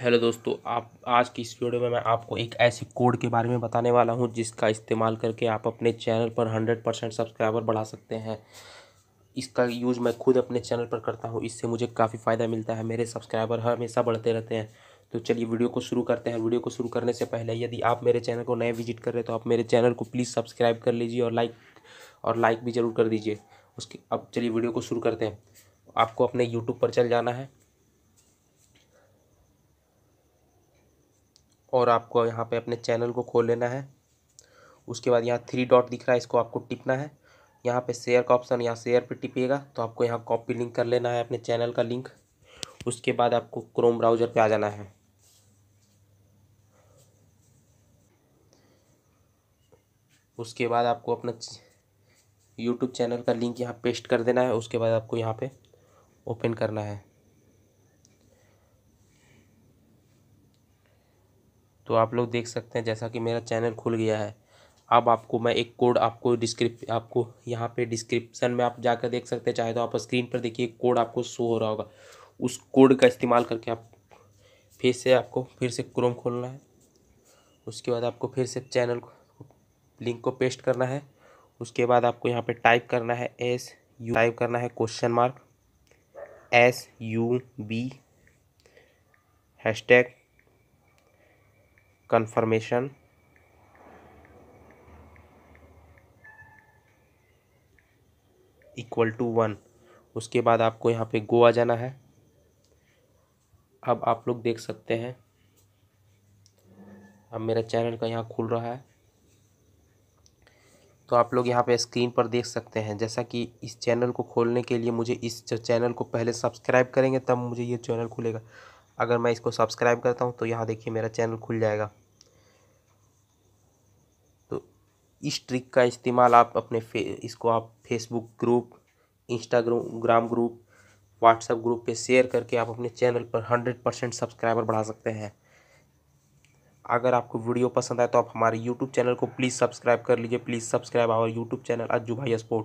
hello दोस्तों आप आज की इस वीडियो में मैं आपको एक ऐसे कोड के बारे में बताने वाला हूं जिसका इस्तेमाल करके आप अपने चैनल पर हंड्रेड परसेंट सब्सक्राइबर बढ़ा सकते हैं इसका यूज़ मैं खुद अपने चैनल पर करता हूं इससे मुझे काफ़ी फ़ायदा मिलता है मेरे सब्सक्राइबर हमेशा बढ़ते रहते हैं तो चलिए वीडियो को शुरू करते हैं वीडियो को शुरू करने से पहले यदि आप मेरे चैनल को नए विजिट कर रहे हैं तो आप मेरे चैनल को प्लीज़ सब्सक्राइब कर लीजिए और लाइक और लाइक भी ज़रूर कर दीजिए उसके अब चलिए वीडियो को शुरू करते हैं आपको अपने यूट्यूब पर चल जाना है और आपको यहाँ पे अपने चैनल को खोल लेना है उसके बाद यहाँ थ्री डॉट दिख रहा है इसको आपको टिपना है यहाँ पे शेयर का ऑप्शन यहाँ शेयर पे टिपिएगा तो आपको यहाँ कॉपी लिंक कर लेना है अपने चैनल का लिंक उसके बाद आपको क्रोम ब्राउज़र पे आ जाना है उसके बाद आपको अपना यूट्यूब चैनल का लिंक यहाँ पेस्ट कर देना है उसके बाद आपको यहाँ पर ओपन करना है तो आप लोग देख सकते हैं जैसा कि मेरा चैनल खुल गया है अब आपको मैं एक कोड आपको डिस्क्रिप आपको यहाँ पे डिस्क्रिप्शन में आप जाकर देख सकते हैं चाहे तो आप स्क्रीन पर देखिए कोड आपको शो हो रहा होगा उस कोड का इस्तेमाल करके आप फिर से आपको फिर से क्रोम खोलना है उसके बाद आपको फिर से चैनल को लिंक को पेस्ट करना है उसके बाद आपको यहाँ पर टाइप करना है एस यू टाइप करना है question mark S U B hash tag confirmation equal to one उसके बाद आपको यहाँ पे गोवा जाना है अब आप लोग देख सकते हैं अब मेरा चैनल का यहाँ खुल रहा है तो आप लोग यहाँ पे स्क्रीन पर देख सकते हैं जैसा कि इस चैनल को खोलने के लिए मुझे इस चैनल को पहले सब्सक्राइब करेंगे तब मुझे ये चैनल खुलेगा अगर मैं इसको सब्सक्राइब करता हूँ तो यहाँ देखिए मेरा चैनल खुल जाएगा तो इस ट्रिक का इस्तेमाल आप अपने फे इसको आप Facebook group Instagram group WhatsApp group पे शेयर करके आप अपने चैनल पर हंड्रेड परसेंट सब्सक्राइबर बढ़ा सकते हैं अगर आपको वीडियो पसंद आए तो आप हमारे यूट्यूब चैनल को प्लीज़ सब्सक्राइब कर लीजिए please subscribe our YouTube channel Ajju भाई स्पोर्ट्स